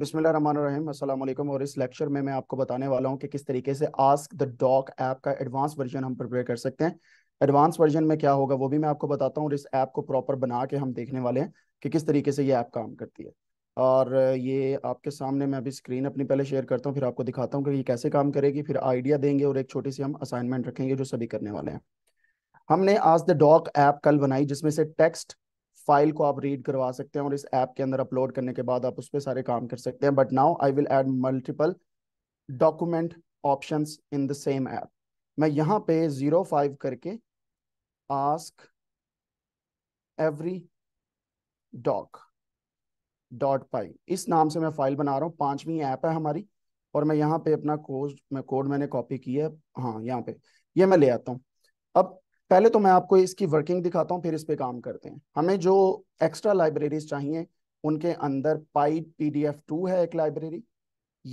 बिस्मिल्लाम और इस लेक्चर में मैं आपको बताने वाला हूँ कि किस तरीके से आस्क द डॉक ऐप का एडवांस वर्जन हम प्रिपेयर कर सकते हैं एडवांस वर्जन में क्या होगा वो भी मैं आपको बताता हूँ और इस ऐप को प्रॉपर बना के हम देखने वाले हैं कि किस तरीके से ये ऐप काम करती है और ये आपके सामने मैं अभी स्क्रीन अपनी पहले शेयर करता हूँ फिर आपको दिखाता हूँ कि ये कैसे काम करेगी फिर आइडिया देंगे और एक छोटी सी हम असाइनमेंट रखेंगे जो सभी करने वाले हैं हमने आज द डॉक ऐप कल बनाई जिसमें से टेक्स्ट फाइल को आप रीड करवा सकते हैं और इस ऐप के अंदर अपलोड करने के बाद आप उस पर सारे काम कर सकते हैं but now I will add multiple document option in the same app मैं यहाँ पे जीरो फाइव करके ask every doc dot py इस नाम से मैं फाइल बना रहा हूँ पांचवी ऐप है हमारी और मैं यहाँ पे अपना कोड मैं कोड मैंने कॉपी किया है हाँ यहाँ पे ये यह मैं ले आता हूँ अब पहले तो मैं आपको इसकी वर्किंग दिखाता हूँ फिर इस पर काम करते हैं हमें जो एक्स्ट्रा लाइब्रेरीज चाहिए उनके अंदर डी पीडीएफ टू है एक लाइब्रेरी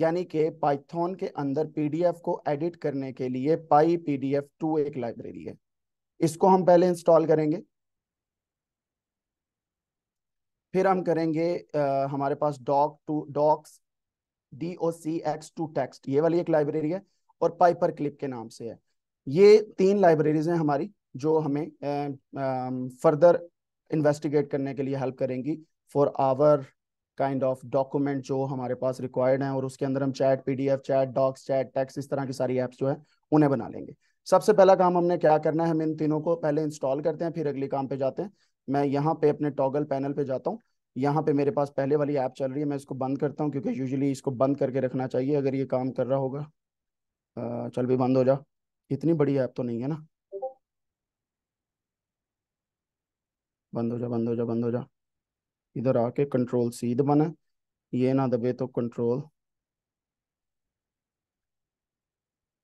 यानी कि पाइथन के अंदर पीडीएफ को एडिट करने के लिए पाई पीडीएफ टू एक लाइब्रेरी है इसको हम पहले इंस्टॉल करेंगे फिर हम करेंगे आ, हमारे पास doc to docx D O C X to text ये वाली एक लाइब्रेरी है और पाइपर क्लिप के नाम से है ये तीन लाइब्रेरीज हैं हमारी जो हमें फर्दर इन्वेस्टिगेट करने के लिए हेल्प करेंगी for our kind of document जो हमारे पास रिक्वायर्ड हैं और उसके अंदर हम chat P D F chat docs chat text इस तरह की सारी ऐप्स जो है उन्हें बना लेंगे सबसे पहला काम हमने क्या करना है हम इन तीनों को पहले इंस्टॉल करते हैं फिर अगले काम पे जाते हैं मैं यहाँ पे अपने टॉगल पैनल पे जाता हूँ यहाँ पे मेरे पास पहले वाली ऐप चल रही है मैं इसको बंद करता हूँ क्योंकि यूजली इसको बंद करके रखना चाहिए अगर ये काम कर रहा होगा चल भी बंद हो जा इतनी बड़ी ऐप तो नहीं है ना बंद हो जा बंद हो जा बंद हो जा इधर आके कंट्रोल सी दबाना ये ना दबे तो कंट्रोल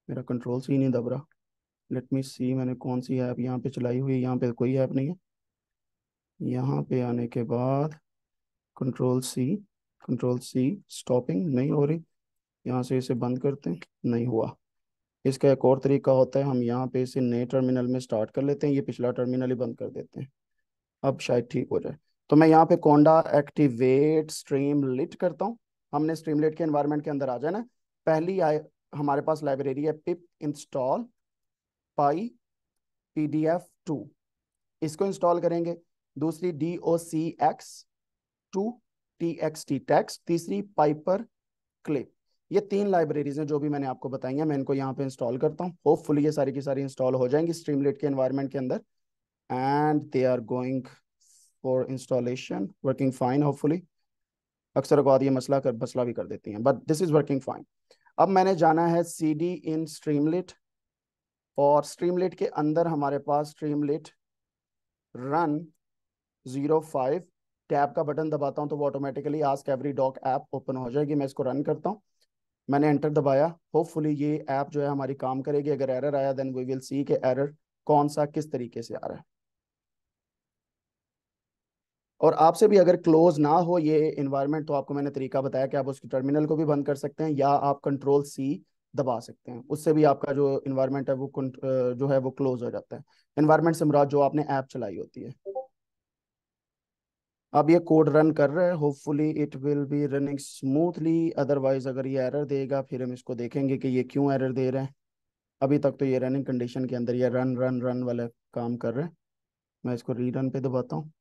मेरा कंट्रोल सी नहीं दब रहा लेट मी सी मैंने कौन सी ऐप यहाँ पे चलाई हुई है यहाँ पे कोई ऐप नहीं है यहाँ पे आने के बाद control C control C stopping नहीं हो रही यहाँ से इसे बंद करते हैं नहीं हुआ इसका एक और तरीका होता है हम यहाँ पे इसे नए टर्मिनल में स्टार्ट कर लेते हैं ये पिछला टर्मिनल ही बंद कर देते हैं अब शायद ठीक हो जाए तो मैं यहाँ पे कोंडा एक्टिवेट स्ट्रीम लिट करता हूँ हमने स्ट्रीम लिट के एनवायरमेंट के अंदर आ जाना पहली आए हमारे पास लाइब्रेरी है pip install py P D F two इसको इंस्टॉल करेंगे दूसरी D O C X two T X T text तीसरी पाइपर क्लिप ये तीन लाइब्रेरीज हैं जो भी मैंने आपको बताई हैं मैं इनको यहाँ पे इंस्टॉल करता हूँ होपफुली ये सारी की सारी इंस्टॉल हो जाएंगी स्ट्रीमलेट के एनवायरमेंट के अंदर and they are going for installation working fine hopefully अक्सर अगवाद ये मसला कर मसला भी कर देती हैं but this is working fine अब मैंने जाना है सी डी इन स्ट्रीमलिट और स्ट्रीमलिट के अंदर हमारे पास streamlit run zero five tab का बटन दबाता हूँ तो वो automatically ask every doc app open हो जाएगी मैं इसको रन करता हूँ मैंने एंटर दबाया होपफुली ये ऐप जो है हमारी काम करेगी अगर एरर आया देन वी विल सी के एरर कौन सा किस तरीके से आ रहा है और आपसे भी अगर क्लोज ना हो ये इन्वायरमेंट तो आपको मैंने तरीका बताया कि आप उसकी टर्मिनल को भी बंद कर सकते हैं या आप कंट्रोल सी दबा सकते हैं उससे भी आपका जो इन्वायरमेंट है वो जो है वो क्लोज हो जाता है इन्वायरमेंट से मुराद जो आपने ऐप चलाई होती है अब ये कोड रन कर रहा है hopefully it will be running smoothly otherwise अगर ये एरर देगा फिर हम इसको देखेंगे कि ये क्यों एरर दे रहे हैं अभी तक तो ये रनिंग कंडीशन के अंदर ये रन रन रन वाला काम कर रहे हैं मैं इसको रीरन पे दबाता हूँ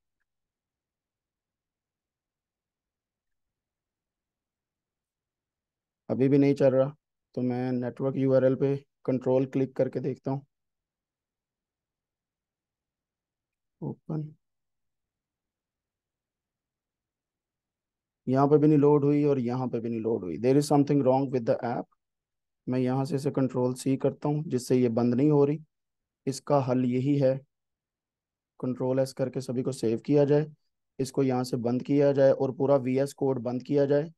अभी भी नहीं चल रहा तो मैं नेटवर्क यूआरएल पे कंट्रोल क्लिक करके देखता हूँ ओपन यहाँ पे भी नहीं लोड हुई और यहाँ पे भी नहीं लोड हुई there is something wrong with the app मैं यहाँ से इसे कंट्रोल सी करता हूँ जिससे ये बंद नहीं हो रही इसका हल यही है कंट्रोल एस करके सभी को सेव किया जाए इसको यहाँ से बंद किया जाए और पूरा वी एस कोड बंद किया जाए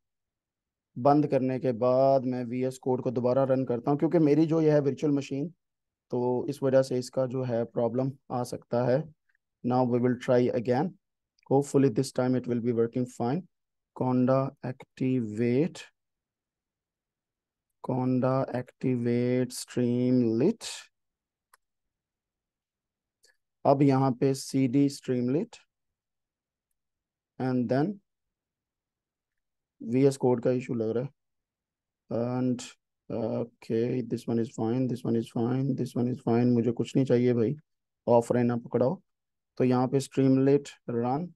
बंद करने के बाद मैं वी एस कोड को दोबारा रन करता हूँ क्योंकि मेरी जो यह है वर्चुअल मशीन तो इस वजह से इसका जो है प्रॉब्लम आ सकता है now we will try again hopefully this time it will be working fine conda activate conda activate streamlit अब यहाँ पे C D streamlit and then VS code का इशू लग रहा है and okay this one is fine this one is fine this one is fine मुझे कुछ नहीं चाहिए भाई ऑफ रहना पकड़ाओ तो यहाँ पे streamlit run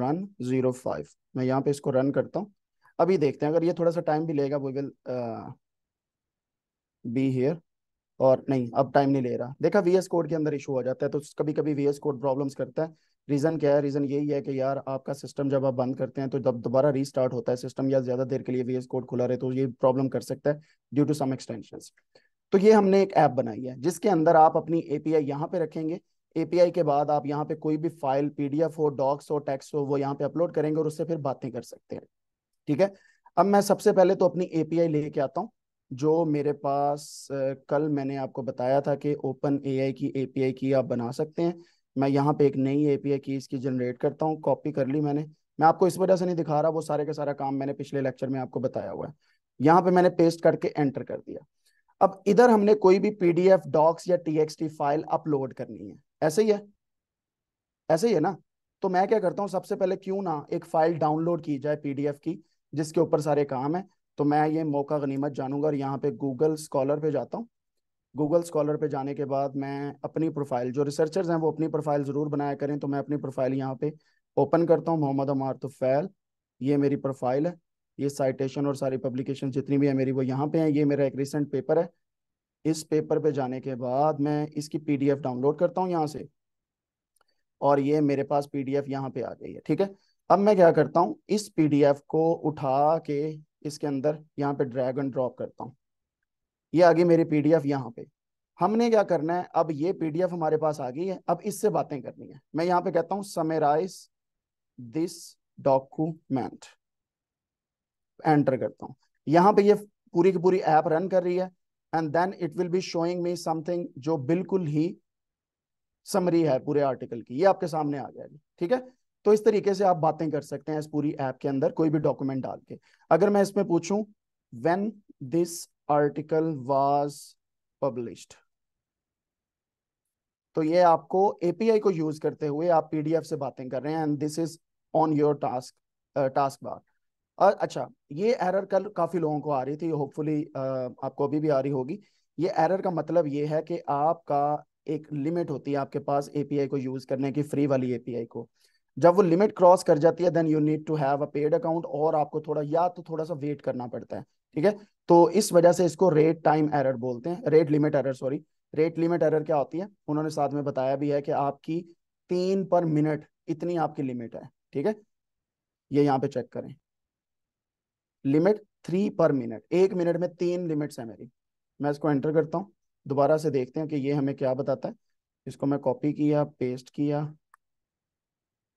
run zero five मैं यहाँ पे इसको रन करता हूँ अभी देखते हैं अगर ये थोड़ा सा टाइम भी लेगा वी विल बी हेयर और नहीं अब टाइम नहीं ले रहा देखा वीएस कोड के अंदर इशू हो जाता है तो कभी कभी वीएस कोड प्रॉब्लम्स करता है रीज़न क्या है रीज़न यही है कि यार आपका सिस्टम जब आप बंद करते हैं तो जब दोबारा रीस्टार्ट होता है सिस्टम या ज़्यादा देर के लिए वी कोड खुला रहे तो ये प्रॉब्लम कर सकता है ड्यू टू सम एक्सटेंशन तो ये हमने एक ऐप बनाई है जिसके अंदर आप अपनी ए पी आई यहाँ पे रखेंगे एपीआई के बाद आप यहाँ पे कोई भी फाइल एफ हो डॉक्स हो टेक्स्ट हो वो यहाँ पे अपलोड करेंगे और उससे फिर बातें कर सकते हैं ठीक है अब मैं सबसे पहले तो अपनी एपीआई लेके आता हूँ जो मेरे पास कल मैंने आपको बताया था कि ओपन आई की आई की आप बना सकते हैं मैं यहाँ पे एक नई एपीआई कीज की जनरेट करता हूँ कॉपी कर ली मैंने मैं आपको इस वजह से नहीं दिखा रहा वो सारे का सारा काम मैंने पिछले लेक्चर में आपको बताया हुआ है यहाँ पे मैंने पेस्ट करके एंटर कर दिया अब इधर हमने कोई भी पीडीएफ डॉक्स या टीएक्सटी फाइल अपलोड करनी है ऐसे ही है ऐसे ही है ना तो मैं क्या करता हूँ सबसे पहले क्यों ना एक फाइल डाउनलोड की जाए पीडीएफ की जिसके ऊपर सारे काम है तो मैं ये मौका गनीमत जानूंगा और यहाँ पे गूगल स्कॉलर पे जाता हूँ गूगल स्कॉलर पे जाने के बाद मैं अपनी प्रोफाइल जो रिसर्चर्स हैं वो अपनी प्रोफाइल ज़रूर बनाया करें तो मैं अपनी प्रोफाइल यहाँ पे ओपन करता हूँ मोहम्मद अमार तुफैल ये मेरी प्रोफाइल है ये साइटेशन और सारी पब्लिकेशन जितनी भी है मेरी वो यहाँ पे है ये मेरा एक रिसेंट पेपर है इस पेपर पे जाने के बाद मैं इसकी पी डाउनलोड करता हूँ यहाँ से और ये मेरे पास पी डी यहाँ पे आ गई है ठीक है अब मैं क्या करता हूँ इस पी को उठा के इसके अंदर यहाँ पे ड्रैग एंड ड्रॉप करता हूँ ये आ गई मेरी पीडीएफ यहाँ पे हमने क्या करना है अब ये पीडीएफ हमारे पास आ गई है अब इससे बातें करनी है मैं यहाँ पे कहता हूँ समेराइज दिस डॉक्यूमेंट एंटर करता हूँ यहाँ पे ये पूरी की पूरी ऐप रन कर रही है and then it will be showing me something जो बिल्कुल ही समरी है पूरे आर्टिकल की ये आपके सामने आ जाएगी ठीक है तो इस तरीके से आप बातें कर सकते हैं इस पूरी ऐप के अंदर कोई भी डॉक्यूमेंट डाल के अगर मैं इसमें पूछूं when this article was publish तो ये आपको एपीआई को यूज करते हुए आप पीडीएफ से बातें कर रहे हैं and this is on your task task bar अच्छा ये एरर कल काफी लोगों को आ रही थी होपफुली uh, आपको अभी भी आ रही होगी ये एरर का मतलब ये है कि आपका एक लिमिट होती है आपके पास एपीआई को यूज करने की फ्री वाली एपीआई को जब वो लिमिट क्रॉस कर जाती है then you need to have a paid account और आपको थोड़ा या तो थोड़ा सा वेट करना पड़ता है ठीक है तो इस वजह से इसको रेट टाइम एरर बोलते हैं rate limit error sorry rate limit error क्या होती है उन्होंने साथ में बताया भी है कि आपकी तीन पर मिनट इतनी आपकी लिमिट है ठीक है ये यहाँ पे चेक करें लिमिट थ्री पर मिनट एक मिनट में तीन लिमिट्स है मेरी मैं इसको एंटर करता हूँ दोबारा से देखते हैं कि ये हमें क्या बताता है इसको मैं कॉपी किया पेस्ट किया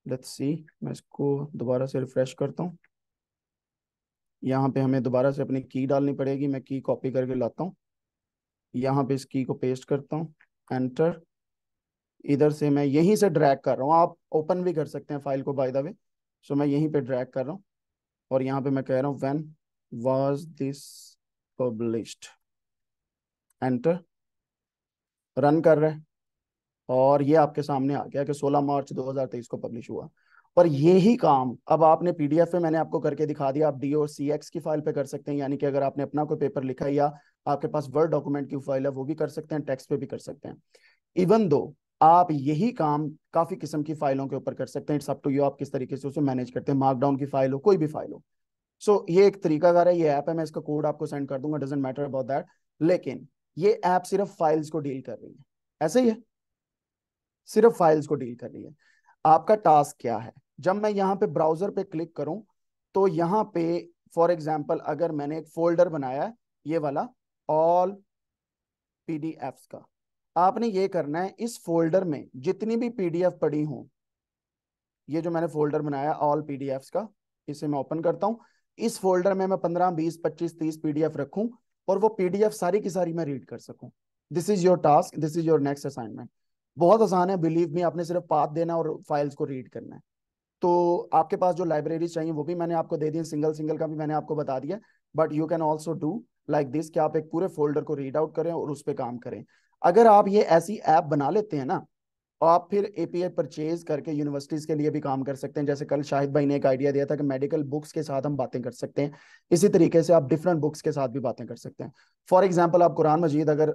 लेट्स सी मैं इसको दोबारा से रिफ्रेश करता हूँ यहाँ पे हमें दोबारा से अपनी की डालनी पड़ेगी मैं की कॉपी करके लाता हूँ यहाँ पे इस की को पेस्ट करता हूँ एंटर इधर से मैं यहीं से ड्रैग कर रहा हूँ आप ओपन भी कर सकते हैं फाइल को बाय द वे सो मैं यहीं पे ड्रैग कर रहा हूँ और यहाँ पे मैं कह रहा हूँ when was this published enter run कर रहे और ये आपके सामने आ गया कि 16 मार्च 2023 को पब्लिश हुआ पर यही काम अब आपने पीडीएफ में मैंने आपको करके दिखा दिया आप डी और सी एक्स की फाइल पे कर सकते हैं यानी कि अगर आपने अपना कोई पेपर लिखा या आपके पास वर्ड डॉक्यूमेंट की फाइल है वो भी कर सकते हैं टेक्स्ट पे भी कर सकते हैं इवन दो आप यही काम काफी किस्म की फाइलों के ऊपर कर सकते हैं इट्स अप टू यू आप किस तरीके से उसे मैनेज करते हैं मार्कडाउन की फाइल हो कोई भी फाइल हो सो so, ये एक तरीका है ये ऐप है मैं इसका कोड आपको सेंड कर दूंगा डजेंट मैटर अबाउट दैट लेकिन ये ऐप सिर्फ फाइल्स को डील कर रही है ऐसे ही है सिर्फ फाइल्स को डील कर रही है आपका टास्क क्या है जब मैं यहाँ पे ब्राउजर पे क्लिक करूँ तो यहाँ पे फॉर एग्जाम्पल अगर मैंने एक फोल्डर बनाया है ये वाला ऑल पी का आपने ये करना है इस फोल्डर में जितनी भी पीडीएफ पड़ी हो ये जो मैंने फोल्डर बनाया ऑल पीडीएफ का इसे मैं ओपन करता हूँ इस फोल्डर में मैं पंद्रह बीस पच्चीस तीस पीडीएफ रखू और वो पीडीएफ सारी की सारी मैं रीड कर सकू this is your task this is your next assignment बहुत आसान है बिलीव में आपने सिर्फ पाथ देना और फाइल्स को रीड करना है तो आपके पास जो लाइब्रेरीज चाहिए वो भी मैंने आपको दे दी सिंगल सिंगल का भी मैंने आपको बता दिया but you can also do like this कि आप एक पूरे फोल्डर को रीड आउट करें और उस पर काम करें अगर आप ये ऐसी ऐप बना लेते हैं ना आप फिर ए परचेज करके यूनिवर्सिटीज़ के लिए भी काम कर सकते हैं जैसे कल शाहिद भाई ने एक आइडिया दिया था कि मेडिकल बुक्स के साथ हम बातें कर सकते हैं इसी तरीके से आप डिफरेंट बुक्स के साथ भी बातें कर सकते हैं फॉर एग्जाम्पल आप कुरान मजीद अगर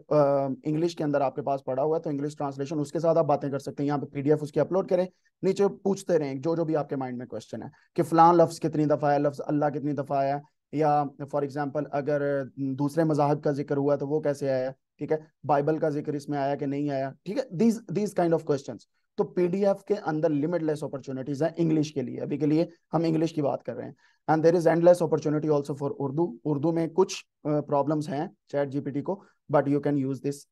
इंग्लिश के अंदर आपके पास पढ़ा हुआ है तो इंग्लिश ट्रांसलेशन उसके साथ आप बातें कर सकते हैं यहाँ पे पी उसकी अपलोड करें नीचे पूछते रहें जो जो भी आपके माइंड में क्वेश्चन है कि फ़लान लफ्ज़ कितनी दफ़ा आया लफ्ज़ अल्लाह कितनी दफ़ा आया या फॉर एग्जाम्पल अगर दूसरे मजाहब का जिक्र हुआ तो वो कैसे आया ठीक है बाइबल का जिक्र इसमें आया कि नहीं आया ठीक है these these kind of question तो पीडीएफ के अंदर लिमिटलेस अपॉर्चुनिटीज है इंग्लिश के लिए अभी के लिए हम इंग्लिश की बात कर रहे हैं and there is endless opportunity also for Urdu Urdu में कुछ प्रॉब्लम uh, हैं चैट जीपीटी को but you can use this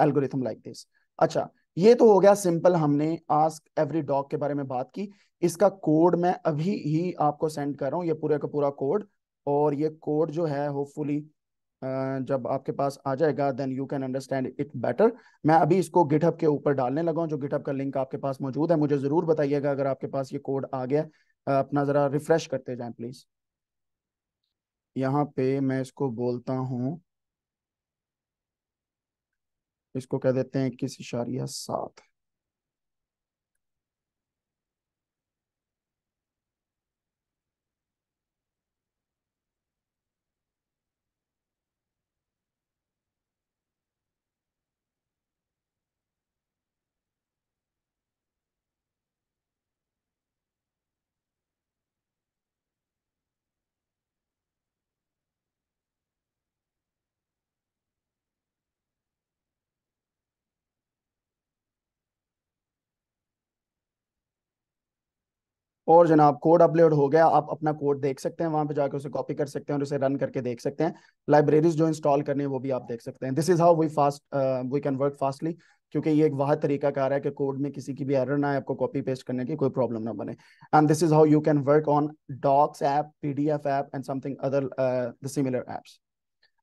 algorithm like this अच्छा ये तो हो गया सिंपल हमने आस्क एवरी डॉग के बारे में बात की इसका कोड मैं अभी ही आपको सेंड कर रहा हूँ ये पूरे का पूरा कोड और ये कोड जो है होपफुली जब आपके पास आ जाएगा then you can understand it better मैं अभी इसको गिटहब के ऊपर डालने लगा हूँ जो गिटहब का लिंक आपके पास मौजूद है मुझे ज़रूर बताइएगा अगर आपके पास ये कोड आ गया अपना ज़रा रिफ़्रेश करते जाए प्लीज़ यहाँ पे मैं इसको बोलता हूँ इसको कह देते हैं इक्कीस इशारिया साथ और जनाब कोड अपलोड हो गया आप अपना कोड देख सकते हैं वहां पे जाकर उसे कॉपी कर सकते हैं और उसे रन करके देख सकते हैं लाइब्रेरीज जो इंस्टॉल करने हैं वो भी आप देख सकते हैं this is how we fast we can work fastly क्योंकि ये एक वह तरीका कह रहा है कि कोड में किसी की भी एरर ना है आपको कॉपी पेस्ट करने की कोई प्रॉब्लम ना बने and this is how you can work on docs app PDF app and something other the similar apps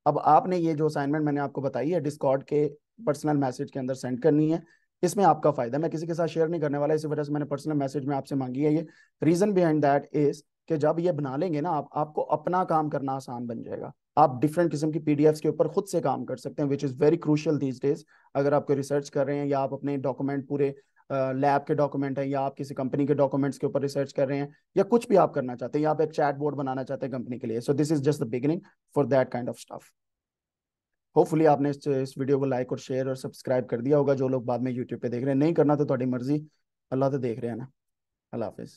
अब आपने ये जो असाइनमेंट मैंने आपको बताई है डिस्कॉर्ड के पर्सनल मैसेज के अंदर सेंड करनी है इसमें आपका फायदा मैं किसी के साथ शेयर नहीं करने वाला इसी वजह से मैंने पर्सनल मैसेज में आपसे मांगी है ये रीजन बिहाइंड दैट इज कि जब ये बना लेंगे ना आप आपको अपना काम करना आसान बन जाएगा आप डिफरेंट किस्म की पीडीएफ के ऊपर खुद से काम कर सकते हैं which is very crucial these days अगर आपको रिसर्च कर रहे हैं या आप अपने डॉक्यूमेंट पूरे लैब के डॉक्यूमेंट है या आप किसी कंपनी के डॉक्यूमेंट्स के ऊपर रिसर्च कर रहे हैं या कुछ भी आप करना चाहते हैं या आप एक चैट बोर्ड बनाना चाहते हैं कंपनी के लिए so this is just the beginning for that kind of stuff hopefully आपने इस, इस वीडियो को लाइक और शेयर और सब्सक्राइब कर दिया होगा जो लोग बाद में यूट्यूब पे देख रहे हैं नहीं करना तो थोड़ी मर्जी अल्लाह तो देख रहे हैं ना अल्लाह हाफिज़